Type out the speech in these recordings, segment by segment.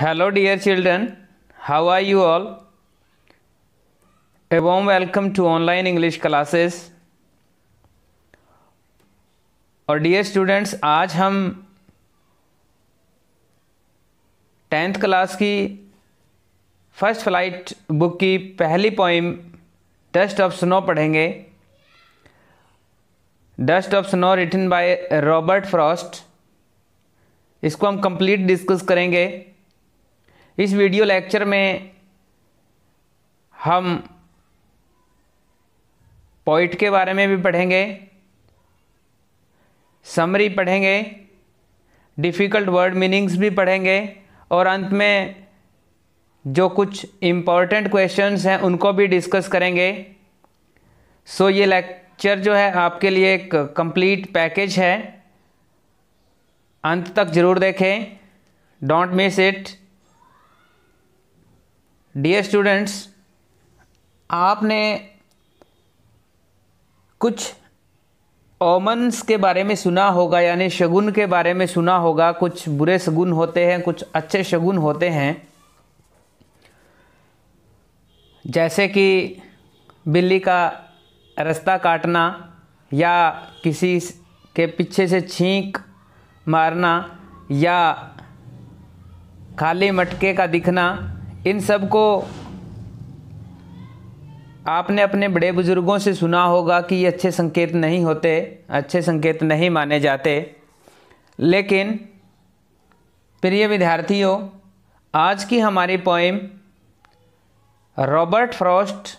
Hello dear children how are you all a welcome to online English classes और dear students आज हम tenth class की first flight book की पहली poem dust of snow पढ़ेंगे dust of snow written by Robert Frost इसको हम complete discuss करेंगे इस वीडियो लेक्चर में हम पॉइंट के बारे में भी पढ़ेंगे समरी पढ़ेंगे डिफ़िकल्ट वर्ड मीनिंग्स भी पढ़ेंगे और अंत में जो कुछ इम्पॉर्टेंट क्वेश्चंस हैं उनको भी डिस्कस करेंगे सो so, ये लेक्चर जो है आपके लिए एक कंप्लीट पैकेज है अंत तक ज़रूर देखें don't miss it dear students आपने कुछ ओमन्स के बारे में सुना होगा यानी शगुन के बारे में सुना होगा कुछ बुरे शगुन होते हैं कुछ अच्छे शगुन होते हैं जैसे कि बिल्ली का रास्ता काटना या किसी के पीछे से छींक मारना या खाली मटके का दिखना इन सब को आपने अपने बड़े बुज़ुर्गों से सुना होगा कि ये अच्छे संकेत नहीं होते अच्छे संकेत नहीं माने जाते लेकिन प्रिय विद्यार्थियों आज की हमारी पोइम रॉबर्ट फ्रॉस्ट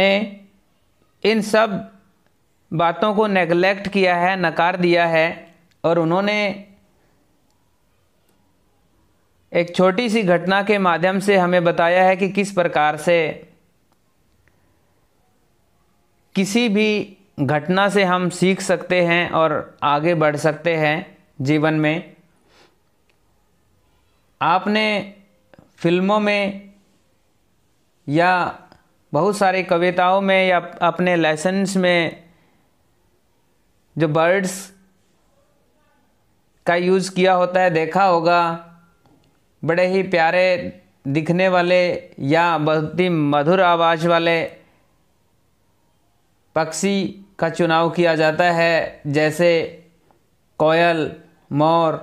ने इन सब बातों को नेगलेक्ट किया है नकार दिया है और उन्होंने एक छोटी सी घटना के माध्यम से हमें बताया है कि किस प्रकार से किसी भी घटना से हम सीख सकते हैं और आगे बढ़ सकते हैं जीवन में आपने फिल्मों में या बहुत सारे कविताओं में या अपने लेसन्स में जो बर्ड्स का यूज़ किया होता है देखा होगा बड़े ही प्यारे दिखने वाले या बहुत ही मधुर आवाज़ वाले पक्षी का चुनाव किया जाता है जैसे कोयल मोर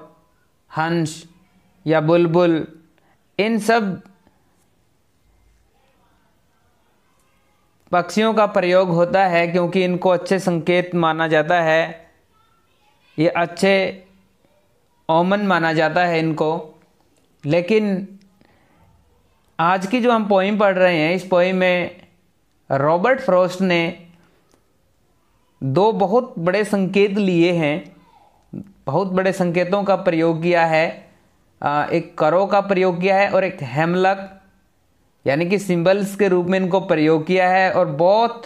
हंस या बुलबुल इन सब पक्षियों का प्रयोग होता है क्योंकि इनको अच्छे संकेत माना जाता है ये अच्छे ओमन माना जाता है इनको लेकिन आज की जो हम पोइम पढ़ रहे हैं इस पोइम में रॉबर्ट फ्रॉस्ट ने दो बहुत बड़े संकेत लिए हैं बहुत बड़े संकेतों का प्रयोग किया है एक करो का प्रयोग किया है और एक हेमलक यानी कि सिंबल्स के रूप में इनको प्रयोग किया है और बहुत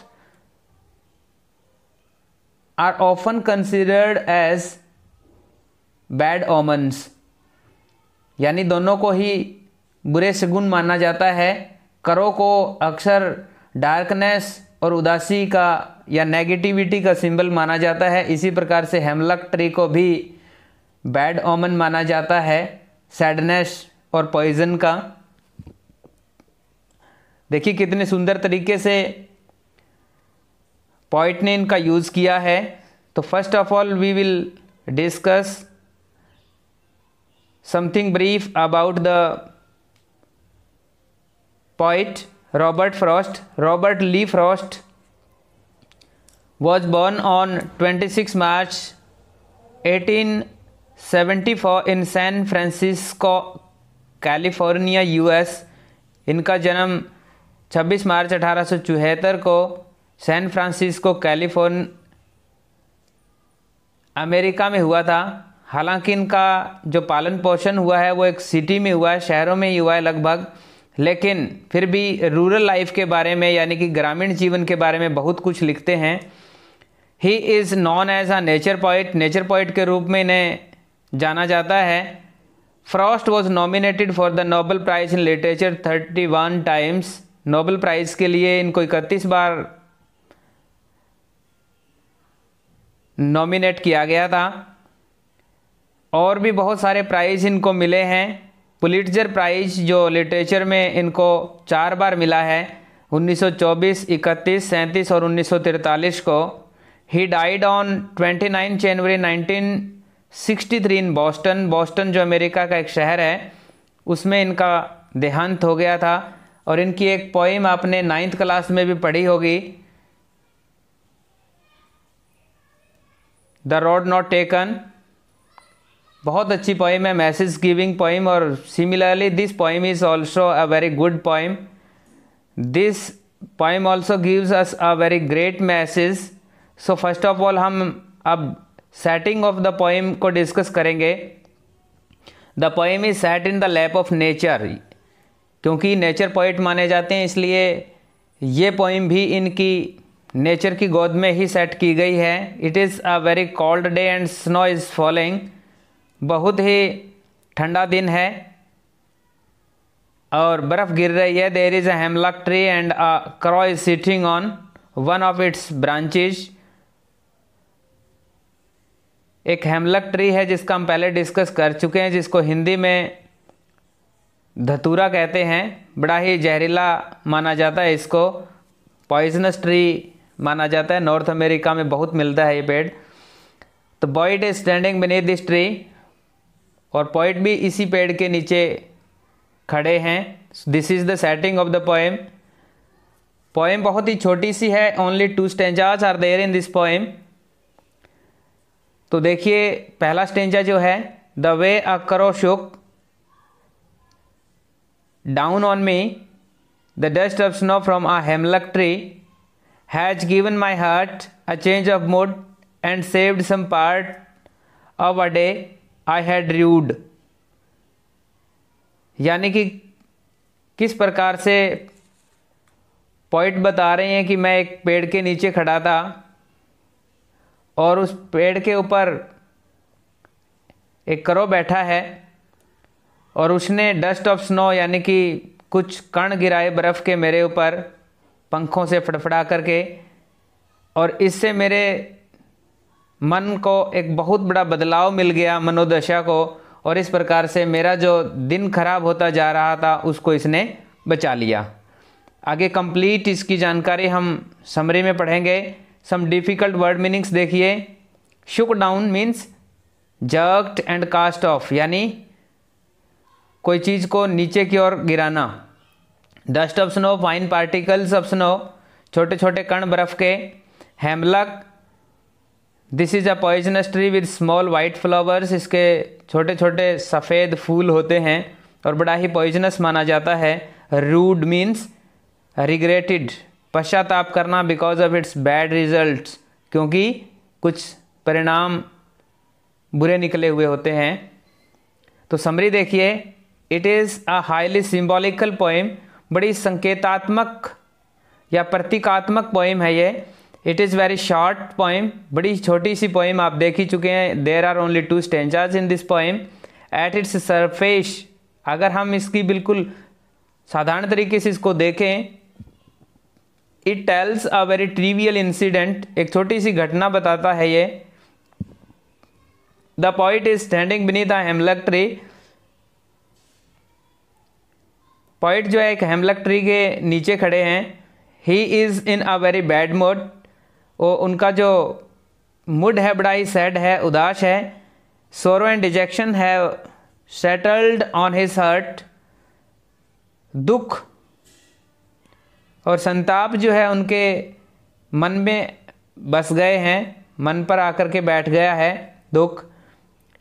are often considered as bad omens यानी दोनों को ही बुरे से गुण माना जाता है करो को अक्सर डार्कनेस और उदासी का या नेगेटिविटी का सिंबल माना जाता है इसी प्रकार से हेमलक ट्री को भी बैड ओमन माना जाता है सैडनेस और पॉइजन का देखिए कितने सुंदर तरीके से पॉइंट ने इनका यूज़ किया है तो first of all we will discuss something brief about the poet Robert Frost. Robert Lee Frost was born on 26 March 1874 in San Francisco, California US इनका जन्म 26 मार्च अठारह को सैन फ्रांसिस्को कैलिफोर्न अमेरिका में हुआ था हालांकि इनका जो पालन पोषण हुआ है वो एक सिटी में हुआ है शहरों में ही हुआ है लगभग लेकिन फिर भी रूरल लाइफ के बारे में यानी कि ग्रामीण जीवन के बारे में बहुत कुछ लिखते हैं he is known as a nature poet nature poet के रूप में इन्हें जाना जाता है Frost was nominated for the Nobel Prize in literature thirty one times Nobel Prize के लिए इनको इकतीस बार नॉमिनेट किया गया था और भी बहुत सारे प्राइज़ इनको मिले हैं पुलिटजर प्राइज़ जो लिटरेचर में इनको चार बार मिला है 1924, 31, 37 और 1943 को he died on 29 January 1963 in Boston Boston जो अमेरिका का एक शहर है उसमें इनका देहांत हो गया था और इनकी एक पोइम आपने नाइन्थ क्लास में भी पढ़ी होगी द रोड नॉट टेकन बहुत अच्छी पोइम है मैसेज गिविंग पोइम और similarly this poem is also a very good poem this poem also gives us a very great message so first of all हम अब सेटिंग ऑफ द पोइम को discuss करेंगे the poem is set in the lap of nature क्योंकि nature poet माने जाते हैं इसलिए ये पोइम भी इनकी नेचर की गोद में ही सेट की गई है it is a very cold day and snow is following बहुत ही ठंडा दिन है और बर्फ़ गिर रही है there is a hemlock tree and a crow is sitting on one of its branches एक हेमलक ट्री है जिसका हम पहले डिस्कस कर चुके हैं जिसको हिंदी में धतूरा कहते हैं बड़ा ही जहरीला माना जाता है इसको पॉइजनस ट्री माना जाता है नॉर्थ अमेरिका में बहुत मिलता है ये पेड़ तो poet is standing beneath this tree और पोइट भी इसी पेड़ के नीचे खड़े हैं this is the setting of the poem poem बहुत ही छोटी सी है only two stanzas are there in this poem तो देखिए पहला स्टेंजा जो है the way a crow shook down on me the dust of snow from a hemlock tree has given my heart a change of mood and saved some part of a day I had rued यानी कि किस प्रकार से point बता रहे हैं कि मैं एक पेड़ के नीचे खड़ा था और उस पेड़ के ऊपर एक करो बैठा है और उसने डस्ट ऑफ स्नो यानी कि कुछ कण गिराए बर्फ़ के मेरे ऊपर पंखों से फड़फड़ा करके और इससे मेरे मन को एक बहुत बड़ा बदलाव मिल गया मनोदशा को और इस प्रकार से मेरा जो दिन खराब होता जा रहा था उसको इसने बचा लिया आगे कंप्लीट इसकी जानकारी हम समरी में पढ़ेंगे सम डिफ़िकल्ट वर्ड मीनिंग्स देखिए shook down means jerked and cast off यानी कोई चीज़ को नीचे की ओर गिराना dust of snow fine particles of snow छोटे छोटे कण बर्फ़ के hemlock this is a poisonous tree with small white flowers इसके छोटे छोटे सफ़ेद फूल होते हैं और बड़ा ही पॉइजनस माना जाता है रूड मीन्स रिग्रेटेड पश्चाताप करना because of its bad result क्योंकि कुछ परिणाम बुरे निकले हुए होते हैं तो समरी देखिए it is a highly symbolical poem बड़ी संकेतात्मक या प्रतीकात्मक पोइम है ये it is very short poem बड़ी छोटी सी पोइम आप देख ही चुके हैं there are only two stanzas in this poem at its surface अगर हम इसकी बिल्कुल साधारण तरीके से इसको देखें it tells a very trivial incident एक छोटी सी घटना बताता है ये the poet is standing beneath अमलक हेमलक tree poet जो है एक हेमलक ट्री के नीचे खड़े हैं he is in a very bad mood वो उनका जो मूड है बड़ा ही सैड है उदास है सोरो एंड डिजेक्शन है सेटल्ड ऑन हिज हर्ट दुख और संताप जो है उनके मन में बस गए हैं मन पर आकर के बैठ गया है दुख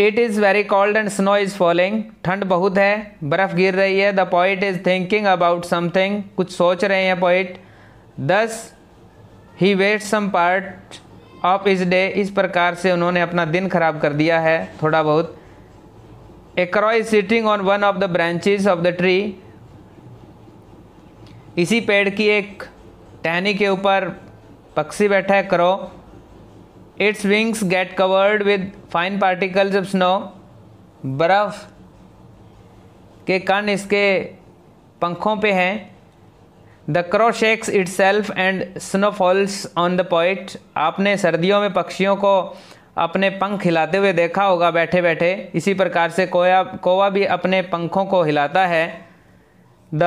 it is very cold and snow is falling ठंड बहुत है बर्फ़ गिर रही है the poet is thinking about something कुछ सोच रहे हैं poet thus he wait some part of his day इस प्रकार से उन्होंने अपना दिन खराब कर दिया है थोड़ा बहुत a crow is sitting on one of the branches of the tree इसी पेड़ की एक टहनी के ऊपर पक्षी बैठा है crow its wings get covered with fine particles of snow बर्फ़ के कण इसके पंखों पे हैं the crow shakes itself and snow falls on the poet आपने सर्दियों में पक्षियों को अपने पंख हिलाते हुए देखा होगा बैठे बैठे इसी प्रकार से कोया कोवा भी अपने पंखों को हिलाता है the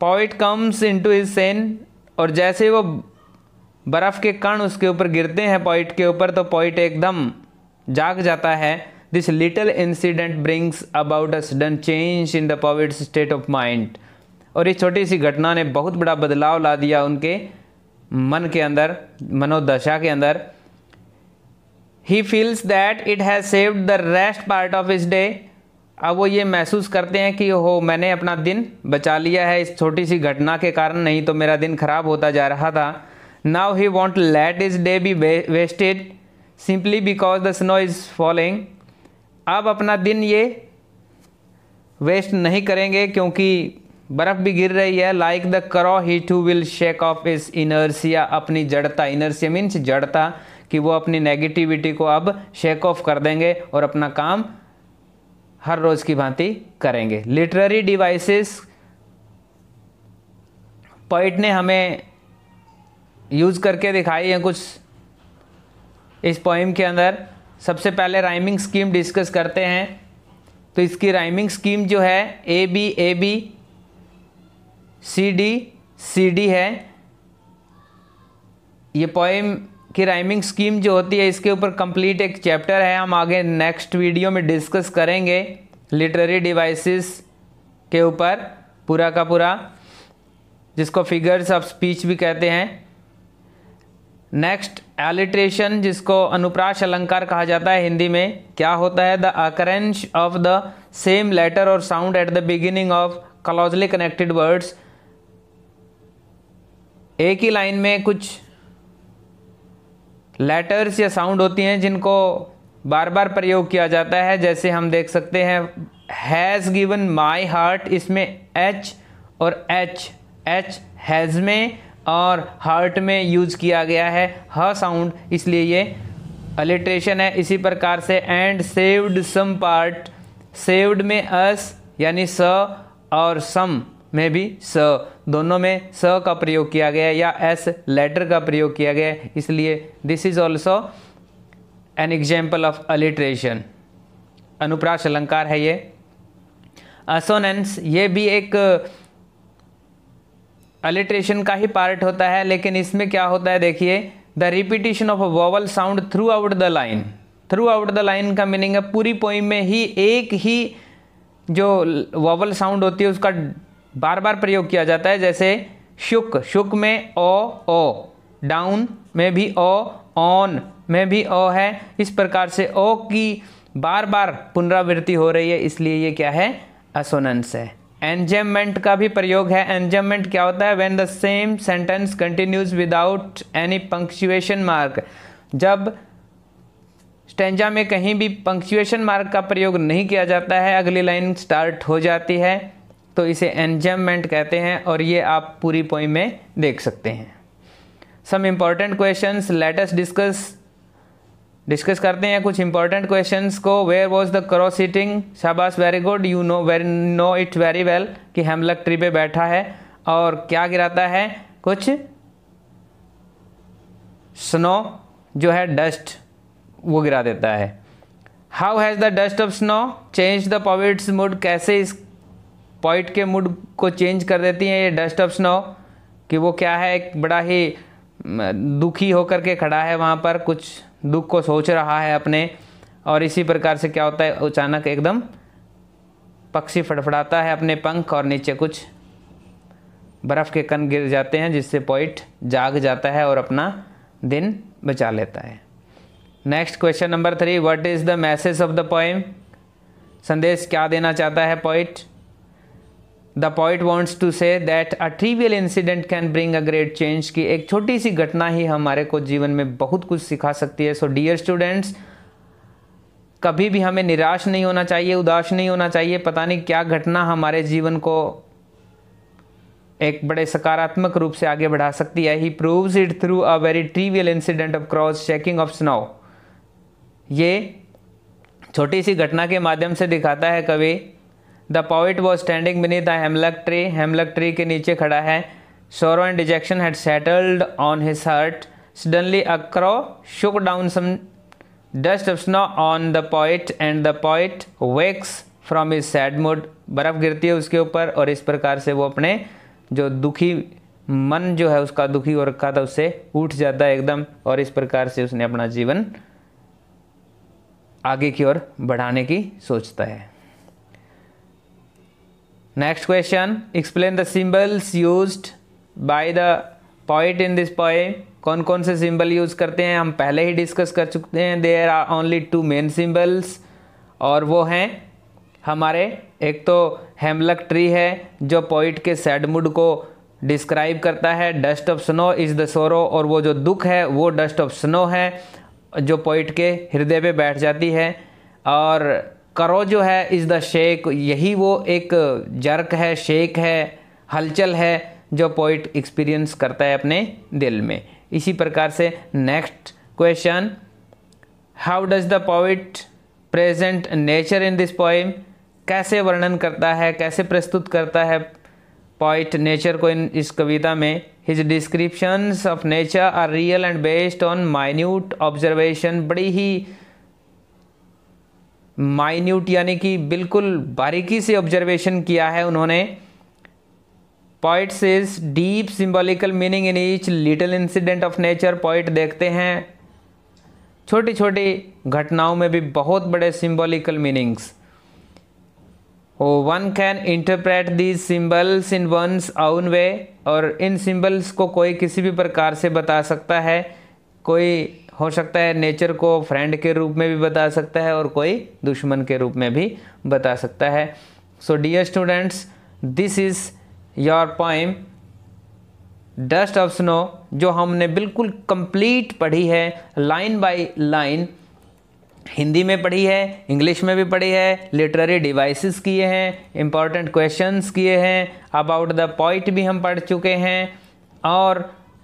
poet comes into his sense और जैसे वो बर्फ़ के कण उसके ऊपर गिरते हैं पॉइट के ऊपर तो पॉइट एकदम जाग जाता है this little incident brings about a sudden change in the poet state of mind और इस छोटी सी घटना ने बहुत बड़ा बदलाव ला दिया उनके मन के अंदर मनोदशा के अंदर ही feels that it has saved the rest part of his day अब वो ये महसूस करते हैं कि हो मैंने अपना दिन बचा लिया है इस छोटी सी घटना के कारण नहीं तो मेरा दिन ख़राब होता जा रहा था now he won't let his day be wasted simply because the snow is following अब अपना दिन ये वेस्ट नहीं करेंगे क्योंकि बर्फ भी गिर रही है like the crow he too will shake off his inertia अपनी जड़ता इनर्सिया मीन्स जड़ता कि वो अपनी नेगेटिविटी को अब शेक ऑफ कर देंगे और अपना काम हर रोज़ की भांति करेंगे लिटरेरी डिवाइसेस पॉइंट ने हमें यूज़ करके दिखाई है कुछ इस पोइम के अंदर सबसे पहले राइमिंग स्कीम डिस्कस करते हैं तो इसकी राइमिंग स्कीम जो है A B A B C D C D है ये पोएम की राइमिंग स्कीम जो होती है इसके ऊपर कंप्लीट एक चैप्टर है हम आगे नेक्स्ट वीडियो में डिस्कस करेंगे लिटरेरी डिवाइसेस के ऊपर पूरा का पूरा जिसको फिगर्स ऑफ स्पीच भी कहते हैं नेक्स्ट एलिट्रेशन जिसको अनुप्राश अलंकार कहा जाता है हिंदी में क्या होता है the occurrence of the same letter और sound at the beginning of closely connected words एक ही लाइन में कुछ लेटर्स या साउंड होती हैं जिनको बार बार प्रयोग किया जाता है जैसे हम देख सकते हैं हैज़ गिवन माई हार्ट इसमें एच और एच एच हैज़ में और हार्ट में यूज़ किया गया है ह साउंड इसलिए ये अलिट्रेशन है इसी प्रकार से and saved some part saved में अस यानी स और सम में भी स दोनों में स का प्रयोग किया गया है या एस लेटर का प्रयोग किया गया है इसलिए this is also an example of alliteration अनुप्रास अलंकार है ये असोनेंस ये भी एक अलिट्रेशन का ही पार्ट होता है लेकिन इसमें क्या होता है देखिए the repetition of a vowel sound throughout the line throughout the line का मीनिंग है पूरी पोइम में ही एक ही जो वॉवल साउंड होती है उसका बार बार प्रयोग किया जाता है जैसे शुक शुक में ओ ओ डाउन में भी ओ ऑन में भी ओ है इस प्रकार से ओ की बार बार पुनरावृत्ति हो रही है इसलिए ये क्या है असोनेंस है एनजेमेंट का भी प्रयोग है एनजेमेंट क्या होता है when the same sentence continues without any punctuation mark जब स्टेंजा में कहीं भी पंक्चुएशन मार्क का प्रयोग नहीं किया जाता है अगली लाइन स्टार्ट हो जाती है तो इसे एनजमेंट कहते हैं और ये आप पूरी पोईम में देख सकते हैं some important question let's discuss discuss करते हैं कुछ इंपॉर्टेंट क्वेश्चन को where was the crow sitting शाबाश very good you know very know it very well कि हेमलक ट्री पे बैठा है और क्या गिराता है कुछ स्नो जो है डस्ट वो गिरा देता है how has the dust of snow change the poet's mood कैसे इस पॉइंट के मूड को चेंज कर देती हैं ये डस्ट ऑफ स्नो कि वो क्या है एक बड़ा ही दुखी होकर के खड़ा है वहाँ पर कुछ दुख को सोच रहा है अपने और इसी प्रकार से क्या होता है अचानक एकदम पक्षी फड़फड़ाता है अपने पंख और नीचे कुछ बर्फ़ के कण गिर जाते हैं जिससे पॉइंट जाग जाता है और अपना दिन बचा लेता है next question number three what is the message of the poet संदेश क्या देना चाहता है poet the poet wants to say that a trivial incident can bring a great change कि एक छोटी सी घटना ही हमारे को जीवन में बहुत कुछ सिखा सकती है सो डियर स्टूडेंट्स कभी भी हमें निराश नहीं होना चाहिए उदास नहीं होना चाहिए पता नहीं क्या घटना हमारे जीवन को एक बड़े सकारात्मक रूप से आगे बढ़ा सकती है he proves it through a very trivial incident of crow's shaking off snow ये छोटी सी घटना के माध्यम से दिखाता है कवि the poet was standing beneath the hemlock tree hemlock tree के नीचे खड़ा है sorrow and dejection had settled on his heart suddenly a crow shook down some dust of snow on the poet and the poet wakes from his sad mood बर्फ़ गिरती है उसके ऊपर और इस प्रकार से वो अपने जो दुखी मन जो है उसका दुखी हो रखा था उससे उठ जाता है एकदम और इस प्रकार से उसने अपना जीवन आगे की ओर बढ़ाने की सोचता है next question explain the symbols use by the poet in this poem कौन कौन से सिंबल यूज़ करते हैं हम पहले ही डिस्कस कर चुके हैं there are only two main symbols और वो हैं हमारे एक तो हेमलक ट्री है जो पॉइंट के सैड मूड को डिस्क्राइब करता है dust of snow is the sorrow और वो जो दुख है वो डस्ट ऑफ स्नो है जो पॉइंट के हृदय पे बैठ जाती है और करो जो है इज़ द शेक यही वो एक जर्क है शेक है हलचल है जो पोइट एक्सपीरियंस करता है अपने दिल में इसी प्रकार से next question how does the poet present nature in this poem कैसे वर्णन करता है कैसे प्रस्तुत करता है पॉइट नेचर को इन इस कविता में his descriptions of nature are real and based on minute observation बड़ी ही माइन्यूट यानी कि बिल्कुल बारीकी से ऑब्जर्वेशन किया है उन्होंने poet is deep symbolical meaning in each little incident of nature poet देखते हैं छोटी छोटी घटनाओं में भी बहुत बड़े symbolical meanings one can interpret these symbols in one's own way और इन सिंबल्स को कोई किसी भी प्रकार से बता सकता है कोई हो सकता है नेचर को फ्रेंड के रूप में भी बता सकता है और कोई दुश्मन के रूप में भी बता सकता है so dear students this is your poem dust of snow जो हमने बिल्कुल कंप्लीट पढ़ी है लाइन बाय लाइन हिंदी में पढ़ी है इंग्लिश में भी पढ़ी है लिटरेरी डिवाइसेस किए हैं इंपॉर्टेंट क्वेश्चंस किए हैं अबाउट द पॉइंट भी हम पढ़ चुके हैं और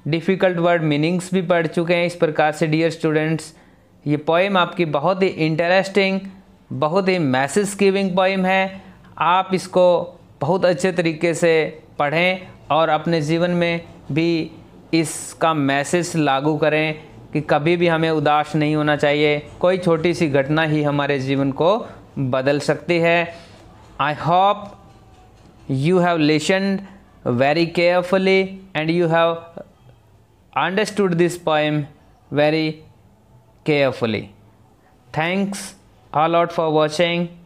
डिफ़िकल्ट वर्ड मीनिंग्स भी पढ़ चुके हैं इस प्रकार से डियर स्टूडेंट्स ये पोएम आपकी बहुत ही इंटरेस्टिंग बहुत ही मैसेज गिविंग पोइम है आप इसको बहुत अच्छे तरीके से पढ़ें और अपने जीवन में भी इसका मैसेज लागू करें कि कभी भी हमें उदास नहीं होना चाहिए कोई छोटी सी घटना ही हमारे जीवन को बदल सकती है I hope you have listened very carefully and you have understood this poem very carefully. Thanks a lot for watching.